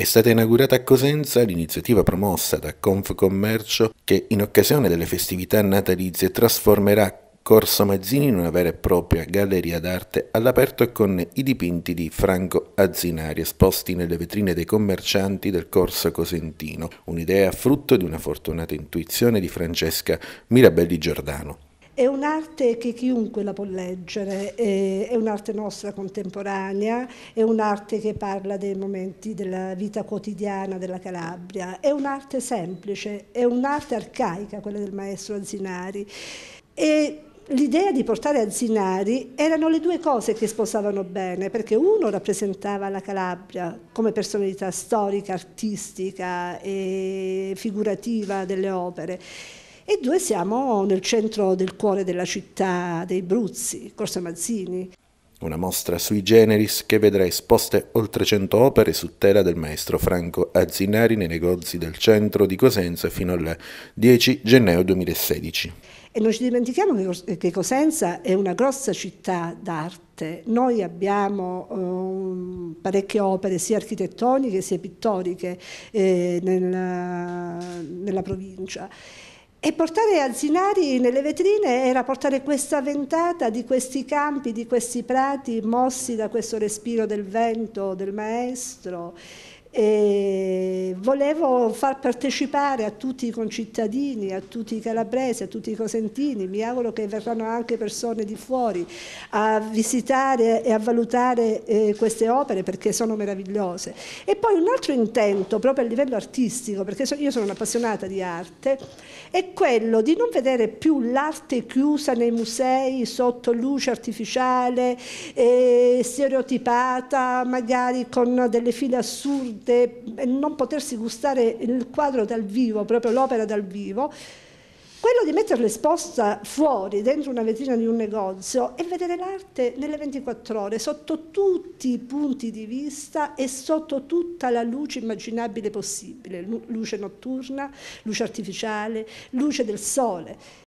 È stata inaugurata a Cosenza l'iniziativa promossa da Confcommercio che in occasione delle festività natalizie trasformerà Corso Mazzini in una vera e propria galleria d'arte all'aperto e con i dipinti di Franco Azzinari esposti nelle vetrine dei commercianti del Corso Cosentino, un'idea frutto di una fortunata intuizione di Francesca Mirabelli Giordano. È un'arte che chiunque la può leggere, eh, è un'arte nostra contemporanea, è un'arte che parla dei momenti della vita quotidiana della Calabria, è un'arte semplice, è un'arte arcaica quella del maestro Anzinari. E L'idea di portare Anzinari erano le due cose che sposavano bene, perché uno rappresentava la Calabria come personalità storica, artistica e figurativa delle opere e due siamo nel centro del cuore della città dei Bruzzi, Corsa Mazzini. Una mostra sui generis che vedrà esposte oltre 100 opere su tela del maestro Franco Azzinari nei negozi del centro di Cosenza fino al 10 gennaio 2016. E non ci dimentichiamo che Cosenza è una grossa città d'arte. Noi abbiamo um, parecchie opere sia architettoniche sia pittoriche eh, nella, nella provincia. E portare Alzinari nelle vetrine era portare questa ventata di questi campi, di questi prati mossi da questo respiro del vento, del maestro e volevo far partecipare a tutti i concittadini, a tutti i calabresi, a tutti i cosentini, mi auguro che verranno anche persone di fuori a visitare e a valutare eh, queste opere perché sono meravigliose. E poi un altro intento, proprio a livello artistico, perché so, io sono un'appassionata di arte, è quello di non vedere più l'arte chiusa nei musei sotto luce artificiale, eh, stereotipata, magari con delle file assurde tutte e eh, non potersi gustare il quadro dal vivo, proprio l'opera dal vivo, quello di metterla esposta fuori, dentro una vetrina di un negozio e vedere l'arte nelle 24 ore, sotto tutti i punti di vista e sotto tutta la luce immaginabile possibile, luce notturna, luce artificiale, luce del sole.